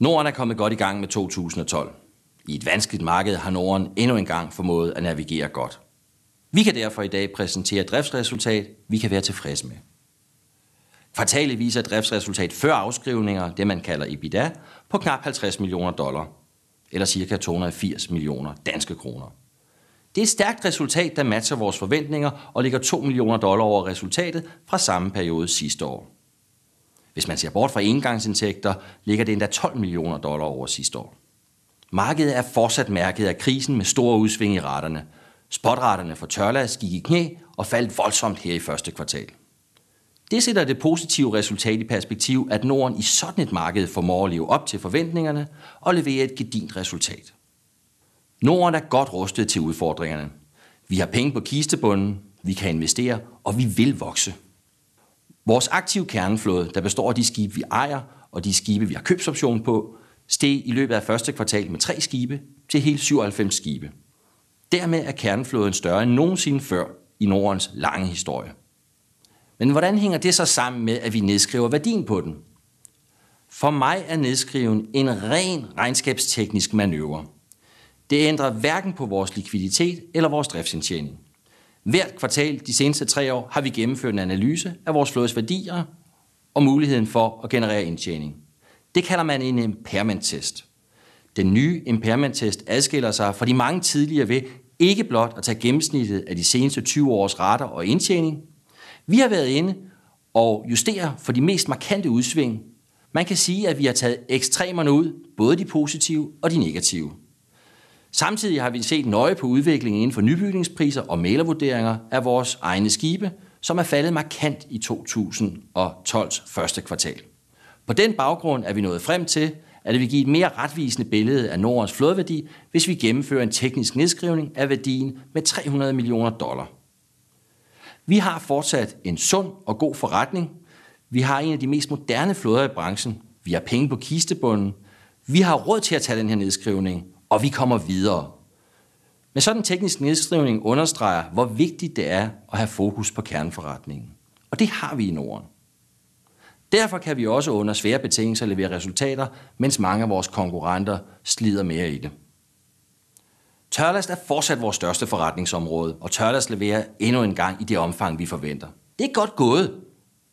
Norden er kommet godt i gang med 2012. I et vanskeligt marked har Norden endnu engang formået at navigere godt. Vi kan derfor i dag præsentere et driftsresultat, vi kan være tilfredse med. Kvartalet viser et driftsresultat før afskrivninger, det man kalder EBITDA, på knap 50 millioner dollar, eller ca. 280 millioner danske kroner. Det er et stærkt resultat, der matcher vores forventninger og ligger 2 millioner dollar over resultatet fra samme periode sidste år. Hvis man ser bort fra engangsindtægter, ligger det endda 12 millioner dollar over sidste år. Markedet er fortsat mærket af krisen med store udsving i raterne. Spotraterne for tørlads gik i knæ og faldt voldsomt her i første kvartal. Det sætter det positive resultat i perspektiv, at Norden i sådan et marked formår at leve op til forventningerne og levere et gedint resultat. Norden er godt rustet til udfordringerne. Vi har penge på kistebunden, vi kan investere, og vi vil vokse. Vores aktive kerneflåde, der består af de skibe, vi ejer og de skibe, vi har købsoption på, steg i løbet af første kvartal med tre skibe til hele 97 skibe. Dermed er kerneflåden større end nogensinde før i Nordens lange historie. Men hvordan hænger det så sammen med, at vi nedskriver værdien på den? For mig er nedskriven en ren regnskabsteknisk manøvre. Det ændrer hverken på vores likviditet eller vores driftsindtjening. Hvert kvartal de seneste tre år har vi gennemført en analyse af vores flådes værdier og muligheden for at generere indtjening. Det kalder man en impairment-test. Den nye impairment-test adskiller sig fra de mange tidligere ved ikke blot at tage gennemsnittet af de seneste 20 års retter og indtjening. Vi har været inde og justere for de mest markante udsving. Man kan sige, at vi har taget ekstremerne ud, både de positive og de negative. Samtidig har vi set nøje på udviklingen inden for nybygningspriser og malervurderinger af vores egne skibe, som er faldet markant i 2012's første kvartal. På den baggrund er vi nået frem til, at det vil give et mere retvisende billede af Nordens flådværdi, hvis vi gennemfører en teknisk nedskrivning af værdien med 300 millioner dollar. Vi har fortsat en sund og god forretning. Vi har en af de mest moderne flåder i branchen. Vi har penge på kistebunden. Vi har råd til at tage den her nedskrivning, og vi kommer videre. Men sådan en teknisk nedskrivning understreger, hvor vigtigt det er at have fokus på kerneforretningen. Og det har vi i Norden. Derfor kan vi også under svære betingelser levere resultater, mens mange af vores konkurrenter slider mere i det. Tørlast er fortsat vores største forretningsområde, og Tørlast leverer endnu en gang i det omfang, vi forventer. Det er godt gået,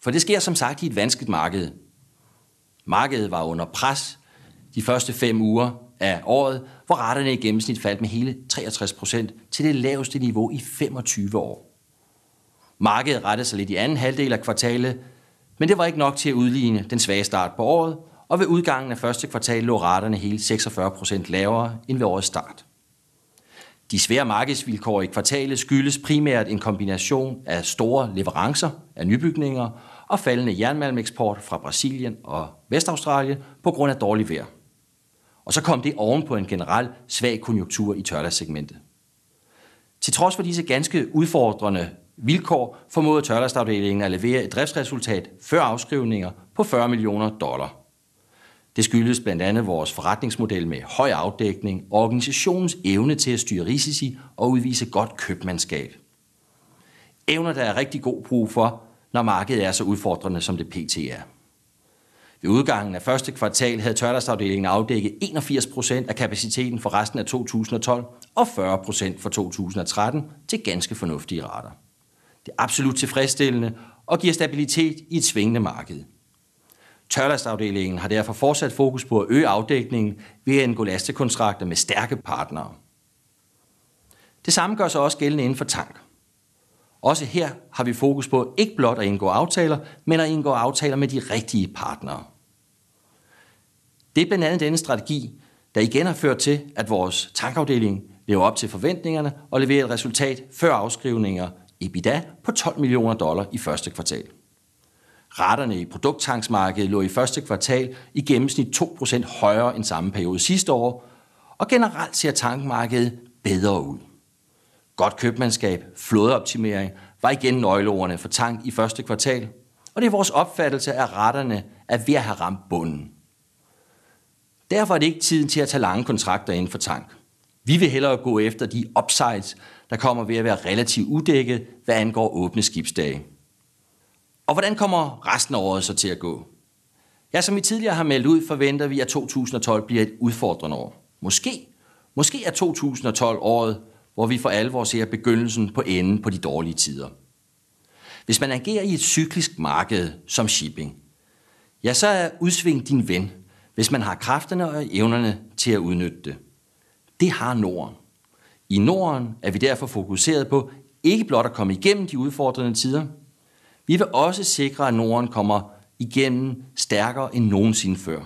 for det sker som sagt i et vanskeligt marked. Markedet var under pres de første fem uger, af året, hvor retterne i gennemsnit faldt med hele 63 procent til det laveste niveau i 25 år. Markedet rettede sig lidt i anden halvdel af kvartalet, men det var ikke nok til at udligne den svage start på året, og ved udgangen af første kvartal lå retterne hele 46 procent lavere end ved årets start. De svære markedsvilkår i kvartalet skyldes primært en kombination af store leverancer af nybygninger og faldende jernmalmeksport fra Brasilien og Vestaustralien på grund af dårlig vejr. Og så kom det oven på en generel svag konjunktur i tørlastsegmentet. Til trods for disse ganske udfordrende vilkår formåede tørlastafdelingen at levere et driftsresultat før afskrivninger på 40 millioner dollar. Det skyldes blandt andet vores forretningsmodel med høj afdækning og organisationens evne til at styre risici og udvise godt købmandskab. Evner, der er rigtig god brug for, når markedet er så udfordrende, som det pt. er. Ved udgangen af første kvartal havde tørdagsafdelingen afdækket 81 procent af kapaciteten for resten af 2012 og 40 procent for 2013 til ganske fornuftige rater. Det er absolut tilfredsstillende og giver stabilitet i et svingende marked. Tørlastafdelingen har derfor fortsat fokus på at øge afdækningen ved at indgå lastekontrakter med stærke partnere. Det samme gør sig også gældende inden for tank. Også her har vi fokus på ikke blot at indgå aftaler, men at indgå aftaler med de rigtige partnere. Det er blandt andet denne strategi, der igen har ført til, at vores tankafdeling lever op til forventningerne og leverer et resultat før afskrivninger EBITDA på 12 millioner dollar i første kvartal. Raterne i produkttankmarkedet lå i første kvartal i gennemsnit 2% højere end samme periode sidste år, og generelt ser tankmarkedet bedre ud. Godt købmandskab, flådeoptimering var igen nøgleordene for tank i første kvartal, og det er vores opfattelse, at retterne, er ved at have ramt bunden. Derfor er det ikke tiden til at tage lange kontrakter inden for tank. Vi vil hellere gå efter de upsides, der kommer ved at være relativt uddækket, hvad angår åbne skibsdage. Og hvordan kommer resten af året så til at gå? Ja, som vi tidligere har meldt ud, forventer vi, at 2012 bliver et udfordrende år. Måske, måske er 2012 året, hvor vi for alvor ser begyndelsen på enden på de dårlige tider. Hvis man agerer i et cyklisk marked som shipping, ja, så er udsving din ven – hvis man har kræfterne og evnerne til at udnytte det. Det har Norden. I Norden er vi derfor fokuseret på ikke blot at komme igennem de udfordrende tider, vi vil også sikre, at Norden kommer igennem stærkere end nogensinde før.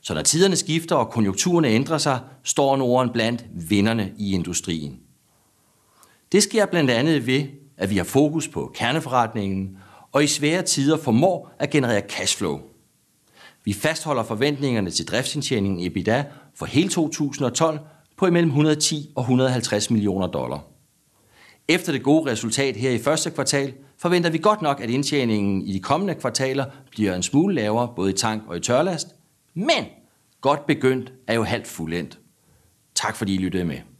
Så når tiderne skifter og konjunkturerne ændrer sig, står Norden blandt vinderne i industrien. Det sker blandt andet ved, at vi har fokus på kerneforretningen og i svære tider formår at generere cashflow – vi fastholder forventningerne til driftsindtjeningen EBITDA for hele 2012 på imellem 110 og 150 millioner dollar. Efter det gode resultat her i første kvartal, forventer vi godt nok, at indtjeningen i de kommende kvartaler bliver en smule lavere, både i tank og i tørlast. Men godt begyndt er jo halvt fuldendt. Tak fordi I lyttede med.